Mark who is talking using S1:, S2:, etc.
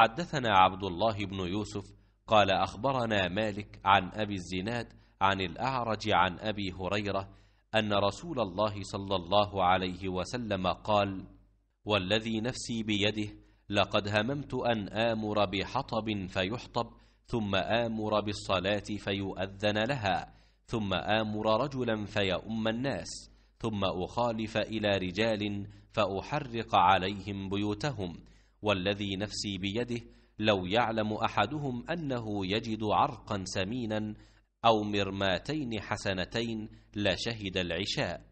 S1: حدثنا عبد الله
S2: بن يوسف قال أخبرنا مالك عن أبي الزناد عن الأعرج عن أبي هريرة أن رسول الله صلى الله عليه وسلم قال والذي نفسي بيده لقد هممت أن آمر بحطب فيحطب ثم آمر بالصلاة فيؤذن لها ثم آمر رجلا فيؤم الناس ثم أخالف إلى رجال فأحرق عليهم بيوتهم والذي نفسي بيده لو يعلم أحدهم أنه يجد عرقا سمينا أو مرماتين
S1: حسنتين لشهد العشاء